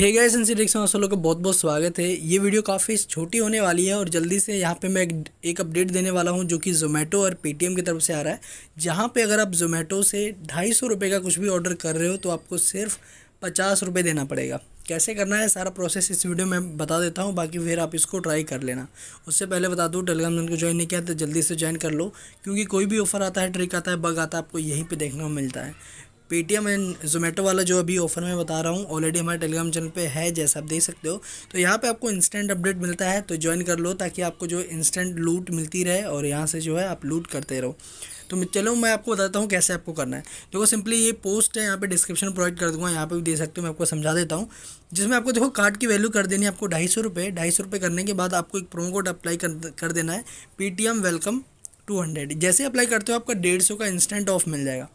hey guys in selection आप लोग का बहुत बहुत स्वागत है ये वीडियो काफ़ी छोटी होने वाली है और जल्दी से यहाँ पे मैं एक, एक अपडेट देने वाला हूँ जो कि जोमेटो और पेटीएम की तरफ से आ रहा है जहाँ पे अगर आप जोमेटो से ढाई सौ रुपये का कुछ भी ऑर्डर कर रहे हो तो आपको सिर्फ पचास रुपये देना पड़ेगा कैसे करना है सारा प्रोसेस इस वीडियो में बता देता हूँ बाकी फिर आप इसको ट्राई कर लेना उससे पहले बता दूँ टेलीग्राम चैनल को ज्वाइन नहीं किया तो जल्दी से ज्वाइन कर लो क्योंकि कोई भी ऑफर आता है ट्रिक आता है बग आता है आपको यहीं पर देखने को मिलता है पेटीएम एंड जोमेटो वाला जो अभी ऑफर में बता रहा हूँ ऑलरेडी हमारे टेलीग्राम चैनल पे है जैसा आप देख सकते हो तो यहाँ पे आपको इंस्टेंट अपडेट मिलता है तो ज्वाइन कर लो ताकि आपको जो इंस्टेंट लूट मिलती रहे और यहाँ से जो है आप लूट करते रहो तो चलो मैं आपको बताता हूँ कैसे आपको करना है देखो सिंपली ये पोस्ट है यहाँ पे डिस्क्रिप्शन प्रोवाइड कर दूंगा यहाँ पे भी दे सकते हो मैं आपको समझा देता हूँ जिसमें आपको देखो कार्ड की वैल्यू कर देनी है आपको ढाई सौ रुपये ढाई सौ रुपये करने के बाद आपको एक प्रोमो कोड अप्लाई कर, कर देना है पी वेलकम टू हंड्रेड जैसे अप्लाई करते हो आपका डेढ़ सौ का इंस्टेंट ऑफ मिल जाएगा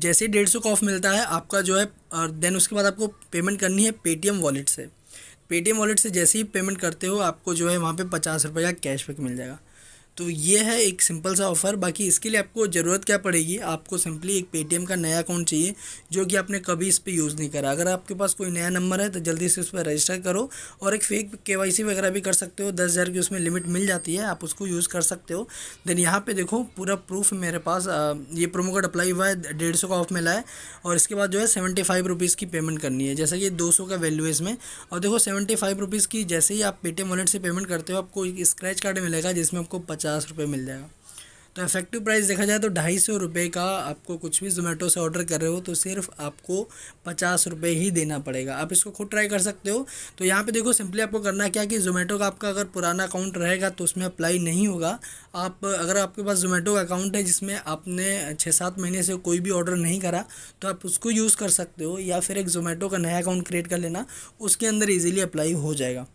जैसे ही डेढ़ सौ का ऑफ मिलता है आपका जो है और देन उसके बाद आपको पेमेंट करनी है पेटीएम वॉलेट से पेटीएम वॉलेट से जैसे ही पेमेंट करते हो आपको जो है वहाँ पे पचास रुपये का कैशबैक मिल जाएगा तो ये है एक सिंपल सा ऑफ़र बाकी इसके लिए आपको ज़रूरत क्या पड़ेगी आपको सिंपली एक पेटीएम का नया अकाउंट चाहिए जो कि आपने कभी इस पर यूज़ नहीं करा अगर आपके पास कोई नया नंबर है तो जल्दी से उस पर रजिस्टर करो और एक फेक के वगैरह भी कर सकते हो दस हज़ार की उसमें लिमिट मिल जाती है आप उसको यूज़ कर सकते हो देन यहाँ पर देखो पूरा प्रूफ मेरे पास ये प्रोमो कोड अप्लाई हुआ है डेढ़ का ऑफ मिला है और इसके बाद जो है सेवेंटी फाइव की पेमेंट करनी है जैसा कि दो का वैल्यू है इसमें और देखो सेवेंटी फाइव की जैसे ही आप पेटीएम वॉलेट से पेमेंट करते हो आपको एक स्क्रैच कार्ड मिलेगा जिसमें आपको पचास पचास रुपये मिल जाएगा तो इफेक्टिव प्राइस देखा जाए तो ढाई सौ रुपये का आपको कुछ भी जोमेटो से ऑर्डर कर रहे हो तो सिर्फ आपको पचास रुपये ही देना पड़ेगा आप इसको खुद ट्राई कर सकते हो तो यहाँ पे देखो सिंपली आपको करना क्या कि जोमेटो का आपका अगर पुराना अकाउंट रहेगा तो उसमें अप्लाई नहीं होगा आप अगर आपके पास जोमेटो का अकाउंट है जिसमें आपने छः सात महीने से कोई भी ऑर्डर नहीं करा तो आप उसको यूज़ कर सकते हो या फिर एक जोमेटो का नया अकाउंट क्रिएट कर लेना उसके अंदर ईजिली अप्लाई हो जाएगा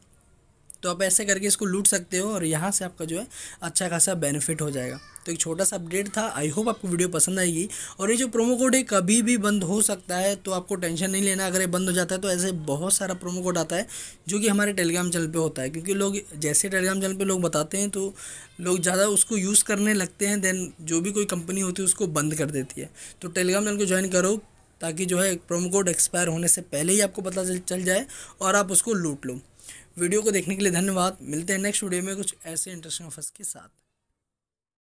तो आप ऐसे करके इसको लूट सकते हो और यहाँ से आपका जो है अच्छा खासा बेनिफिट हो जाएगा तो एक छोटा सा अपडेट था आई होप आपको वीडियो पसंद आएगी और ये जो प्रोमो कोड है कभी भी बंद हो सकता है तो आपको टेंशन नहीं लेना अगर ये बंद हो जाता है तो ऐसे बहुत सारा प्रोमो कोड आता है जो कि हमारे टेलीग्राम चैनल पर होता है क्योंकि लोग जैसे टेलीग्राम चैनल पर लोग बताते हैं तो लोग ज़्यादा उसको यूज़ करने लगते हैं देन जो भी कोई कंपनी होती है उसको बंद कर देती है तो टेलीग्राम चैनल को ज्वाइन करो ताकि जो है प्रोमो कोड एक्सपायर होने से पहले ही आपको पता चल जाए और आप उसको लूट लो वीडियो को देखने के लिए धन्यवाद मिलते हैं नेक्स्ट वीडियो में कुछ ऐसे इंटरेस्टिंग ऑफर्स के साथ